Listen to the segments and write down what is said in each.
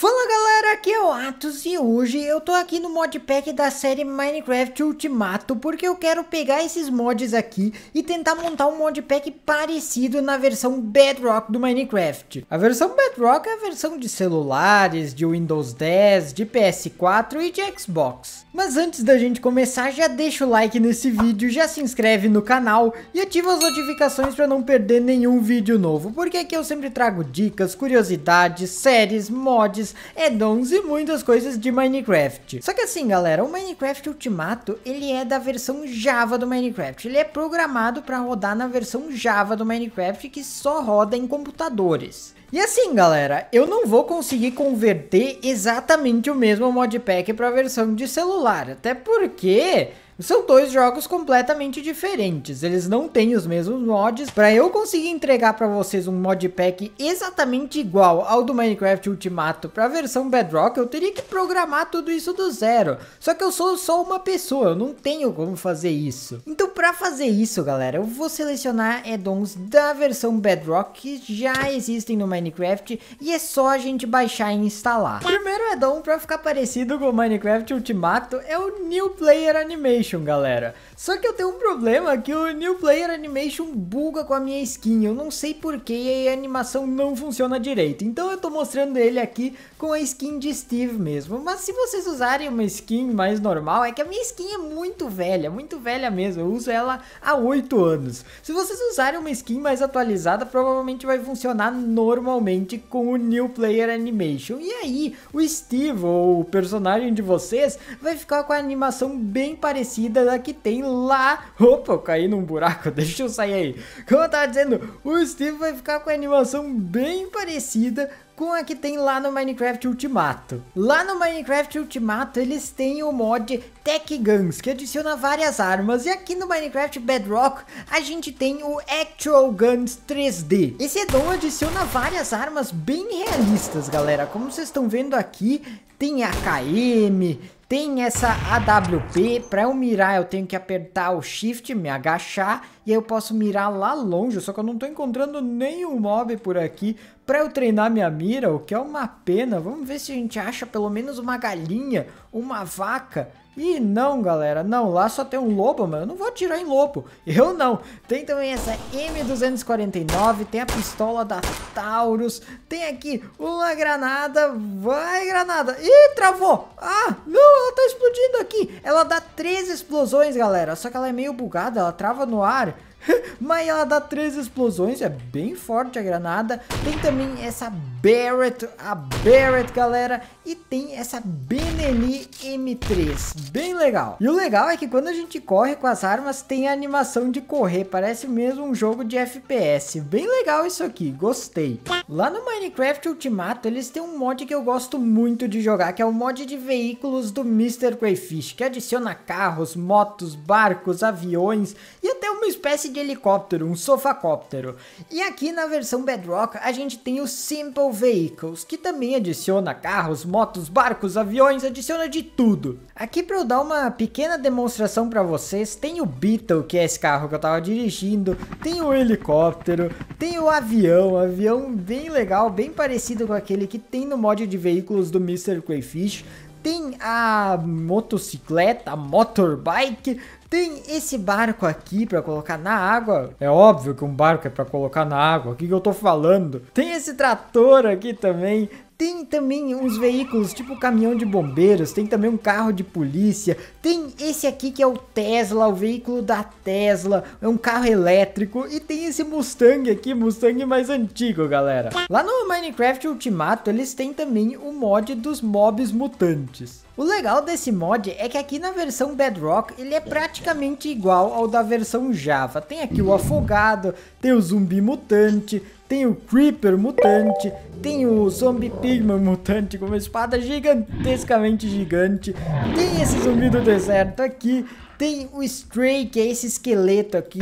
Fala aqui é o Atos e hoje eu tô aqui no modpack da série Minecraft Ultimato porque eu quero pegar esses mods aqui e tentar montar um modpack parecido na versão Bedrock do Minecraft. A versão Bedrock é a versão de celulares, de Windows 10, de PS4 e de Xbox. Mas antes da gente começar, já deixa o like nesse vídeo, já se inscreve no canal e ativa as notificações para não perder nenhum vídeo novo, porque aqui eu sempre trago dicas, curiosidades, séries, mods, addons e muitas coisas de Minecraft. Só que assim, galera, o Minecraft Ultimato, ele é da versão Java do Minecraft. Ele é programado para rodar na versão Java do Minecraft que só roda em computadores. E assim, galera, eu não vou conseguir converter exatamente o mesmo modpack para a versão de celular, até porque são dois jogos completamente diferentes, eles não têm os mesmos mods. Para eu conseguir entregar para vocês um mod pack exatamente igual ao do Minecraft Ultimato para a versão Bedrock, eu teria que programar tudo isso do zero. Só que eu sou só uma pessoa, eu não tenho como fazer isso. Então para fazer isso, galera, eu vou selecionar addons da versão Bedrock que já existem no Minecraft e é só a gente baixar e instalar. O primeiro addon para ficar parecido com o Minecraft Ultimato é o New Player Animation Animation, galera. Só que eu tenho um problema que o New Player Animation buga com a minha skin. Eu não sei porquê e a animação não funciona direito. Então eu tô mostrando ele aqui com a skin de Steve mesmo. Mas se vocês usarem uma skin mais normal, é que a minha skin é muito velha, muito velha mesmo. Eu uso ela há 8 anos. Se vocês usarem uma skin mais atualizada, provavelmente vai funcionar normalmente com o New Player Animation. E aí, o Steve, ou o personagem de vocês, vai ficar com a animação bem parecida parecida da que tem lá. Opa, eu caí num buraco, deixa eu sair aí. Como eu tava dizendo, o Steve vai ficar com a animação bem parecida com a que tem lá no Minecraft Ultimato. Lá no Minecraft Ultimato eles têm o mod Tech Guns, que adiciona várias armas, e aqui no Minecraft Bedrock a gente tem o Actual Guns 3D. Esse addon adiciona várias armas bem realistas, galera. Como vocês estão vendo aqui, tem AKM, tem essa AWP, para eu mirar eu tenho que apertar o shift, me agachar e aí eu posso mirar lá longe, só que eu não tô encontrando nenhum mob por aqui para eu treinar minha mira, o que é uma pena. Vamos ver se a gente acha pelo menos uma galinha, uma vaca e não, galera, não, lá só tem um lobo, mano. Eu não vou atirar em lobo. Eu não. Tem também essa M249, tem a pistola da Taurus, tem aqui uma granada. Vai, granada. Ih, travou. Ah, não, ela tá explodindo aqui. Ela dá três explosões, galera. Só que ela é meio bugada, ela trava no ar. Mas ela dá três explosões, é bem forte a granada. Tem também essa Barrett, a Barrett, galera. E tem essa Benelli M3, bem legal. E o legal é que quando a gente corre com as armas, tem a animação de correr. Parece mesmo um jogo de FPS. Bem legal isso aqui, gostei. Lá no Minecraft Ultimato, eles têm um mod que eu gosto muito de jogar, que é o mod de veículos do Mr. Crayfish, que adiciona carros, motos, barcos, aviões e até uma espécie de helicóptero, um sofacóptero. E aqui na versão Bedrock a gente tem o Simple Vehicles, que também adiciona carros, motos, barcos, aviões, adiciona de tudo. Aqui para eu dar uma pequena demonstração para vocês, tem o Beetle, que é esse carro que eu tava dirigindo, tem o helicóptero, tem o avião, avião bem legal, bem parecido com aquele que tem no mod de veículos do Mr. Crayfish, tem a motocicleta, a motorbike, tem esse barco aqui para colocar na água. É óbvio que um barco é para colocar na água. O que, que eu tô falando? Tem esse trator aqui também. Tem também uns veículos tipo caminhão de bombeiros, tem também um carro de polícia, tem esse aqui que é o Tesla, o veículo da Tesla, é um carro elétrico e tem esse Mustang aqui, Mustang mais antigo, galera. Lá no Minecraft Ultimato, eles têm também o mod dos mobs mutantes. O legal desse mod é que aqui na versão Bedrock ele é praticamente igual ao da versão Java. Tem aqui o uhum. afogado, tem o zumbi mutante, tem o Creeper mutante, tem o Zombie Pigman mutante com uma espada gigantescamente gigante, tem esse zumbi do deserto aqui, tem o Stray, que é esse esqueleto aqui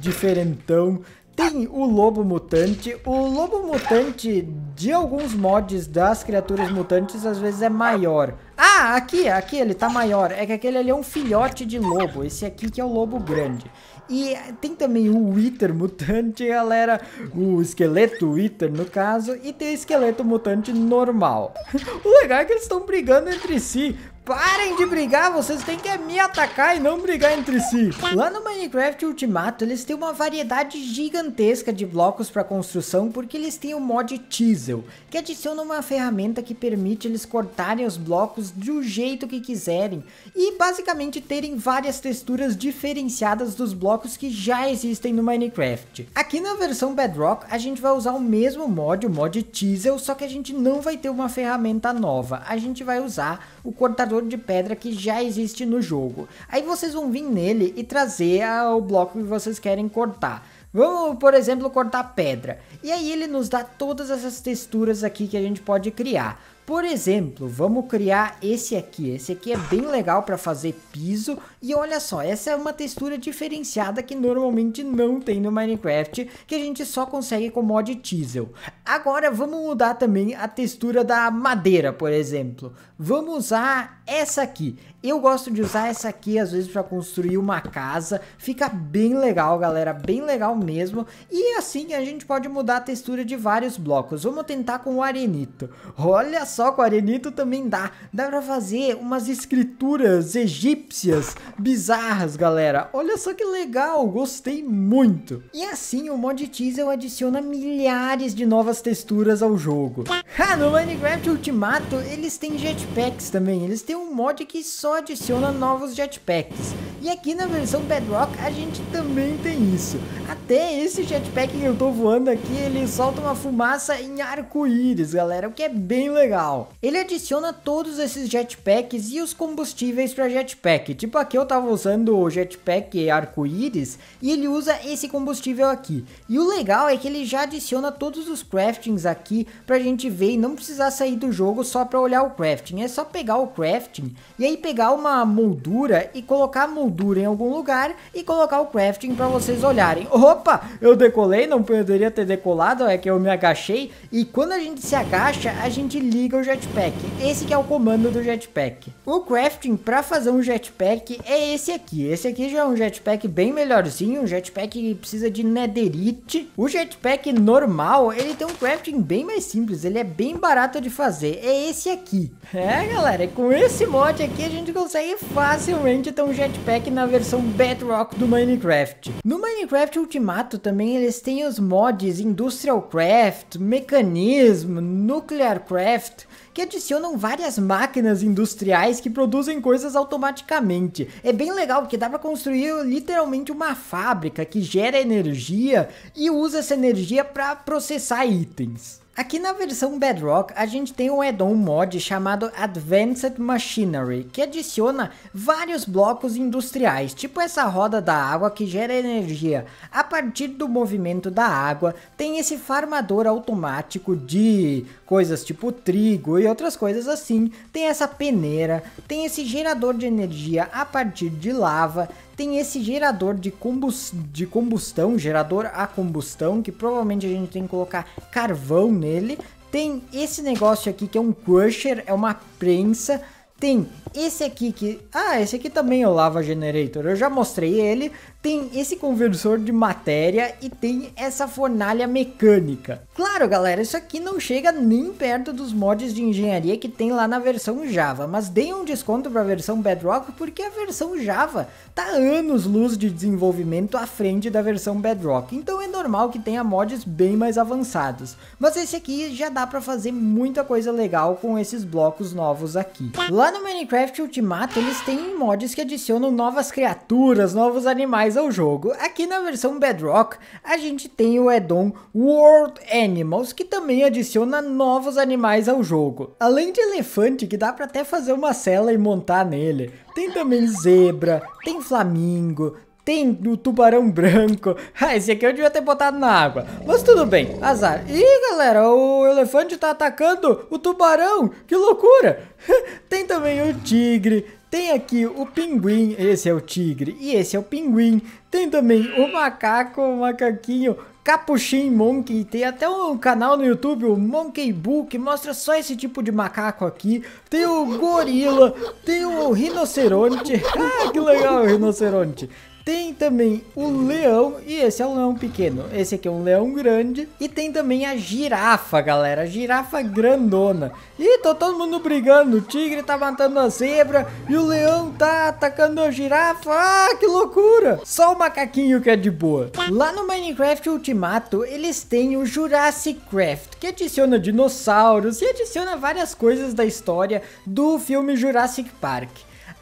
diferentão tem o Lobo Mutante. O Lobo Mutante de alguns mods das criaturas mutantes às vezes é maior. Ah, aqui, aqui ele tá maior. É que aquele ali é um filhote de lobo. Esse aqui que é o lobo grande. E tem também o Wither mutante, galera. O esqueleto Wither, no caso. E tem o esqueleto mutante normal. O legal é que eles estão brigando entre si. Parem de brigar, vocês têm que me atacar e não brigar entre si. Lá no Minecraft Ultimato, eles têm uma variedade gigantesca de blocos para construção, porque eles têm o mod Chisel, que adiciona uma ferramenta que permite eles cortarem os blocos do jeito que quiserem, e basicamente terem várias texturas diferenciadas dos blocos que já existem no Minecraft. Aqui na versão Bedrock, a gente vai usar o mesmo mod, o mod Chisel, só que a gente não vai ter uma ferramenta nova, a gente vai usar o cortador de pedra que já existe no jogo. Aí vocês vão vir nele e trazer o bloco que vocês querem cortar. Vamos, por exemplo, cortar pedra. E aí ele nos dá todas essas texturas aqui que a gente pode criar. Por exemplo, vamos criar esse aqui. Esse aqui é bem legal para fazer piso. E olha só, essa é uma textura diferenciada que normalmente não tem no Minecraft, que a gente só consegue com mod Teasel. Agora vamos mudar também a textura da madeira, por exemplo. Vamos usar essa aqui. Eu gosto de usar essa aqui às vezes para construir uma casa. Fica bem legal, galera, bem legal mesmo. E assim a gente pode mudar a textura de vários blocos. Vamos tentar com o arenito. Olha só só com arenito também dá. Dá pra fazer umas escrituras egípcias bizarras, galera. Olha só que legal, gostei muito. E assim o mod Teasel adiciona milhares de novas texturas ao jogo. Ah, no Minecraft Ultimato eles têm jetpacks também. Eles têm um mod que só adiciona novos jetpacks. E aqui na versão Bedrock a gente também tem isso. Até esse jetpack que eu tô voando aqui, ele solta uma fumaça em arco-íris, galera, o que é bem legal. Ele adiciona todos esses jetpacks e os combustíveis para jetpack. Tipo aqui eu tava usando o jetpack arco-íris e ele usa esse combustível aqui. E o legal é que ele já adiciona todos os craftings aqui pra gente ver e não precisar sair do jogo só pra olhar o crafting. É só pegar o crafting e aí pegar uma moldura e colocar a moldura em algum lugar e colocar o crafting pra vocês olharem. Opa, eu decolei, não poderia ter decolado, é que eu me agachei. E quando a gente se agacha, a gente liga liga o jetpack. Esse que é o comando do jetpack. O crafting para fazer um jetpack é esse aqui. Esse aqui já é um jetpack bem melhorzinho, um jetpack que precisa de netherite. O jetpack normal, ele tem um crafting bem mais simples, ele é bem barato de fazer. É esse aqui. É, galera, com esse mod aqui a gente consegue facilmente ter um jetpack na versão Bedrock do Minecraft. No Minecraft Ultimato também eles têm os mods Industrial Craft, Mecanismo, Nuclear Craft, que adicionam várias máquinas industriais que produzem coisas automaticamente. É bem legal porque dá para construir literalmente uma fábrica que gera energia e usa essa energia para processar itens. Aqui na versão Bedrock, a gente tem um addon mod chamado Advanced Machinery, que adiciona vários blocos industriais, tipo essa roda da água que gera energia. A partir do movimento da água, tem esse farmador automático de coisas tipo trigo e outras coisas assim, tem essa peneira, tem esse gerador de energia a partir de lava, tem esse gerador de, combust de combustão, gerador a combustão, que provavelmente a gente tem que colocar carvão nele. Tem esse negócio aqui que é um crusher, é uma prensa. Tem esse aqui que... Ah, esse aqui também é o Lava Generator, eu já mostrei ele tem esse conversor de matéria e tem essa fornalha mecânica. Claro, galera, isso aqui não chega nem perto dos mods de engenharia que tem lá na versão Java, mas deem um desconto para a versão Bedrock porque a versão Java tá anos luz de desenvolvimento à frente da versão Bedrock, então é normal que tenha mods bem mais avançados. Mas esse aqui já dá para fazer muita coisa legal com esses blocos novos aqui. Lá no Minecraft Ultimato eles têm mods que adicionam novas criaturas, novos animais mais ao jogo, aqui na versão Bedrock a gente tem o addon World Animals, que também adiciona novos animais ao jogo. Além de elefante, que dá para até fazer uma cela e montar nele. Tem também zebra, tem flamingo, tem o tubarão branco. Ah, esse aqui eu devia ter botado na água. Mas tudo bem, azar. Ih, galera, o elefante tá atacando o tubarão. Que loucura. tem também o tigre, tem aqui o pinguim, esse é o tigre e esse é o pinguim. Tem também o macaco, o macaquinho, Capuchin Monkey, tem até um canal no YouTube, o Monkey Book, mostra só esse tipo de macaco aqui. Tem o gorila, tem o rinoceronte. ah, que legal o rinoceronte. Tem também o leão, e esse é um leão pequeno. Esse aqui é um leão grande. E tem também a girafa, galera. A girafa grandona. Ih, tá todo mundo brigando. O tigre tá matando a zebra e o leão tá atacando a girafa. Ah, que loucura. Só o macaquinho que é de boa. Lá no Minecraft Ultimato, eles têm o Jurassic Craft, que adiciona dinossauros e adiciona várias coisas da história do filme Jurassic Park.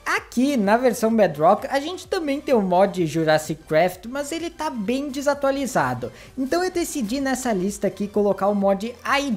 Aqui na versão Bedrock a gente também tem o mod Jurassic Craft, mas ele tá bem desatualizado. Então eu decidi nessa lista aqui colocar o mod Y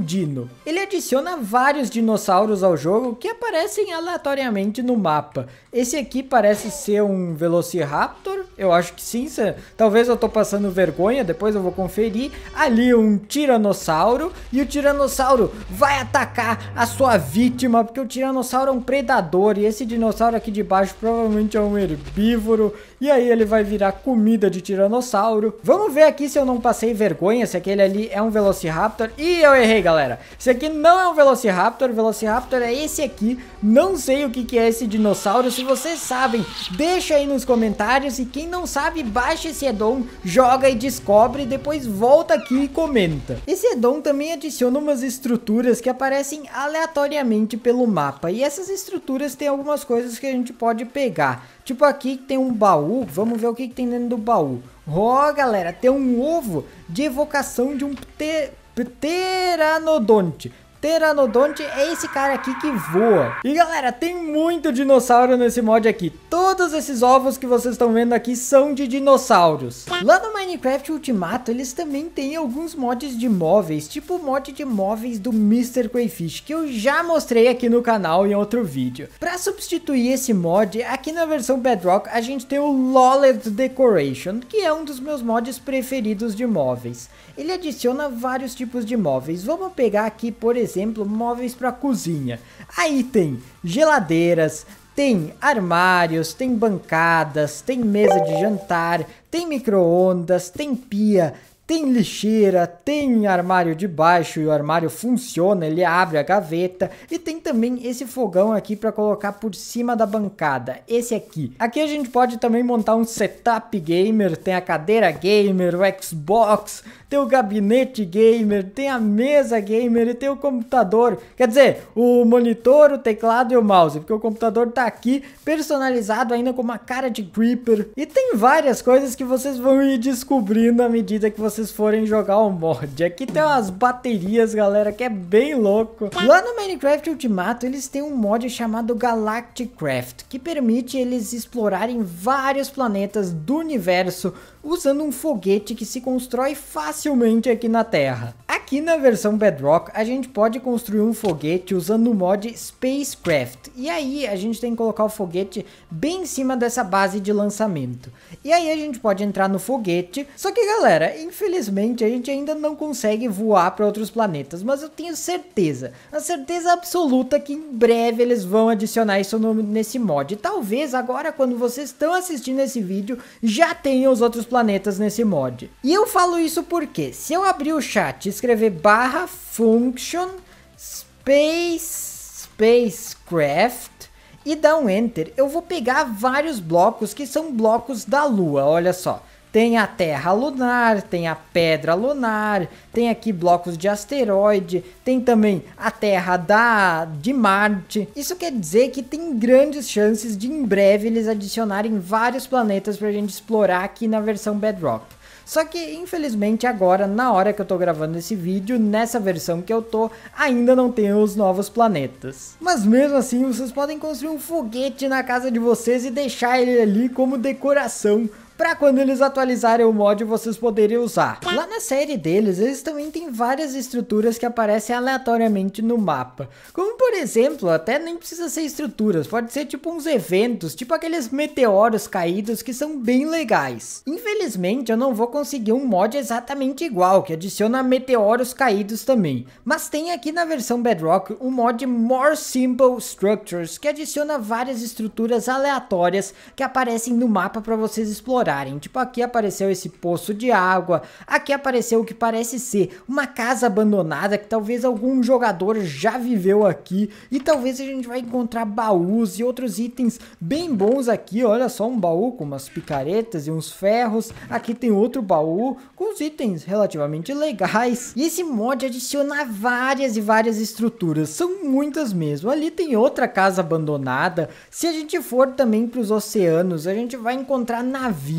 Dino. Ele adiciona vários dinossauros ao jogo que aparecem aleatoriamente no mapa. Esse aqui parece ser um Velociraptor, eu acho que sim, talvez eu tô passando vergonha, depois eu vou conferir. Ali um Tiranossauro e o Tiranossauro vai atacar a sua vítima porque o Tiranossauro é um predador predador e esse dinossauro aqui de baixo provavelmente é um herbívoro. E aí ele vai virar comida de tiranossauro. Vamos ver aqui se eu não passei vergonha, se aquele ali é um Velociraptor. Ih, eu errei, galera. Esse aqui não é um Velociraptor, Velociraptor é esse aqui. Não sei o que, é esse dinossauro. Se vocês sabem, deixa aí nos comentários. E quem não sabe, baixa esse Edom, joga e descobre. E depois volta aqui e comenta. Esse Edom também adiciona umas estruturas que aparecem aleatoriamente pelo mapa. E essas estruturas estruturas tem algumas coisas que a gente pode pegar. Tipo aqui tem um baú, vamos ver o que, que tem dentro do baú. Ó, oh, galera, tem um ovo de evocação de um pte pteranodonte. Pteranodonte é esse cara aqui que voa. E galera, tem muito dinossauro nesse mod aqui. Todos esses ovos que vocês estão vendo aqui são de dinossauros. Lá no Minecraft Ultimato, eles também têm alguns mods de móveis, tipo o mod de móveis do Mr. Crayfish, que eu já mostrei aqui no canal em outro vídeo. Para substituir esse mod, aqui na versão Bedrock, a gente tem o Lollet Decoration, que é um dos meus mods preferidos de móveis. Ele adiciona vários tipos de móveis. Vamos pegar aqui, por exemplo, exemplo, móveis para cozinha. Aí tem geladeiras, tem armários, tem bancadas, tem mesa de jantar, tem micro-ondas, tem pia, tem lixeira, tem armário de baixo e o armário funciona, ele abre a gaveta e tem também esse fogão aqui para colocar por cima da bancada, esse aqui. Aqui a gente pode também montar um setup gamer, tem a cadeira gamer, o Xbox, tem o gabinete gamer, tem a mesa gamer e tem o computador, quer dizer, o monitor, o teclado e o mouse, porque o computador tá aqui personalizado ainda com uma cara de creeper e tem várias coisas que vocês vão ir descobrindo à medida que vocês vocês forem jogar o mod. Aqui tem umas baterias, galera, que é bem louco. Lá no Minecraft Ultimato, eles têm um mod chamado Galacticraft, que permite eles explorarem vários planetas do universo usando um foguete que se constrói facilmente aqui na Terra. Aqui na versão Bedrock, a gente pode construir um foguete usando o mod Spacecraft. E aí, a gente tem que colocar o foguete bem em cima dessa base de lançamento. E aí, a gente pode entrar no foguete. Só que, galera, infelizmente, a gente ainda não consegue voar para outros planetas. Mas eu tenho certeza, a certeza absoluta que em breve eles vão adicionar isso no, nesse mod. Talvez agora, quando vocês estão assistindo esse vídeo, já tenham os outros planetas planetas nesse mod. E eu falo isso porque se eu abrir o chat e escrever barra function space spacecraft e dar um enter, eu vou pegar vários blocos que são blocos da lua, olha só. Tem a terra lunar, tem a pedra lunar, tem aqui blocos de asteroide, tem também a terra da de Marte. Isso quer dizer que tem grandes chances de em breve eles adicionarem vários planetas para a gente explorar aqui na versão Bedrock. Só que, infelizmente, agora, na hora que eu tô gravando esse vídeo, nessa versão que eu tô, ainda não tem os novos planetas. Mas mesmo assim, vocês podem construir um foguete na casa de vocês e deixar ele ali como decoração para quando eles atualizarem o mod vocês poderem usar. Lá na série deles, eles também têm várias estruturas que aparecem aleatoriamente no mapa. Como por exemplo, até nem precisa ser estruturas, pode ser tipo uns eventos, tipo aqueles meteoros caídos que são bem legais. Infelizmente eu não vou conseguir um mod exatamente igual, que adiciona meteoros caídos também. Mas tem aqui na versão Bedrock um mod More Simple Structures, que adiciona várias estruturas aleatórias que aparecem no mapa para vocês explorarem explorarem. Tipo, aqui apareceu esse poço de água, aqui apareceu o que parece ser uma casa abandonada que talvez algum jogador já viveu aqui e talvez a gente vai encontrar baús e outros itens bem bons aqui. Olha só um baú com umas picaretas e uns ferros. Aqui tem outro baú com os itens relativamente legais. E esse mod adiciona várias e várias estruturas, são muitas mesmo. Ali tem outra casa abandonada. Se a gente for também para os oceanos, a gente vai encontrar navios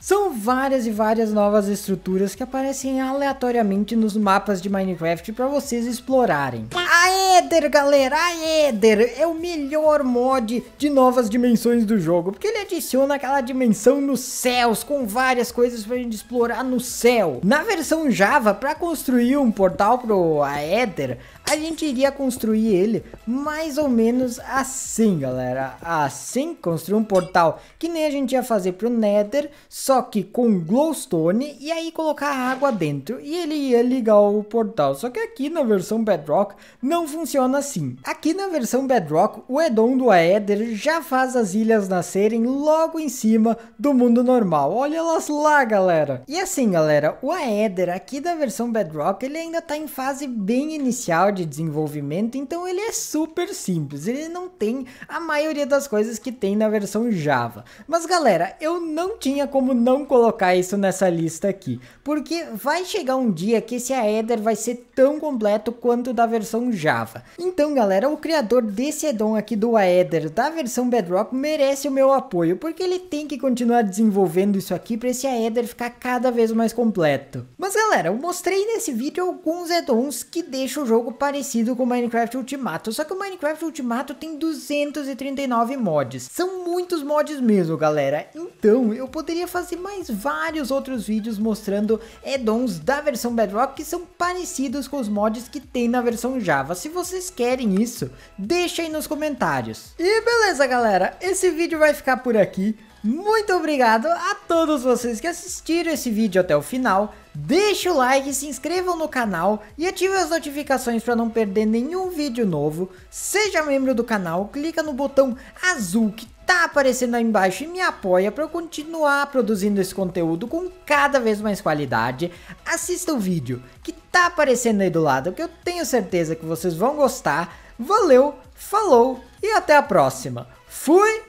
são várias e várias novas estruturas que aparecem aleatoriamente nos mapas de Minecraft para vocês explorarem. A Eder, galera, a Eder é o melhor mod de novas dimensões do jogo, porque ele adiciona aquela dimensão nos céus, com várias coisas pra gente explorar no céu. Na versão Java, pra construir um portal pro Aether, a gente iria construir ele mais ou menos assim, galera. Assim, construir um portal que nem a gente ia fazer pro Nether, só que com glowstone e aí colocar água dentro. E ele ia ligar o portal, só que aqui na versão Bedrock não não funciona assim. Aqui na versão Bedrock, o Edom do Aether já faz as ilhas nascerem logo em cima do mundo normal. Olha elas lá, galera! E assim, galera, o Aether aqui da versão Bedrock, ele ainda está em fase bem inicial de desenvolvimento, então ele é super simples. Ele não tem a maioria das coisas que tem na versão Java. Mas galera, eu não tinha como não colocar isso nessa lista aqui, porque vai chegar um dia que esse Aether vai ser tão completo quanto da versão Java. Então galera, o criador desse addon aqui do Aether da versão Bedrock merece o meu apoio, porque ele tem que continuar desenvolvendo isso aqui para esse Aether ficar cada vez mais completo. Mas galera, eu mostrei nesse vídeo alguns addons que deixam o jogo parecido com Minecraft Ultimato, só que o Minecraft Ultimato tem 239 mods. São muitos mods mesmo galera, então eu poderia fazer mais vários outros vídeos mostrando addons da versão Bedrock que são parecidos com os mods que tem na versão Java, se vocês querem isso, deixem nos comentários. E beleza, galera. Esse vídeo vai ficar por aqui. Muito obrigado a todos vocês que assistiram esse vídeo até o final. Deixe o like, se inscrevam no canal e ative as notificações para não perder nenhum vídeo novo. Seja membro do canal, clica no botão azul que tá aparecendo aí embaixo e me apoia para eu continuar produzindo esse conteúdo com cada vez mais qualidade, assista o vídeo que tá aparecendo aí do lado, que eu tenho certeza que vocês vão gostar. Valeu, falou e até a próxima. Fui!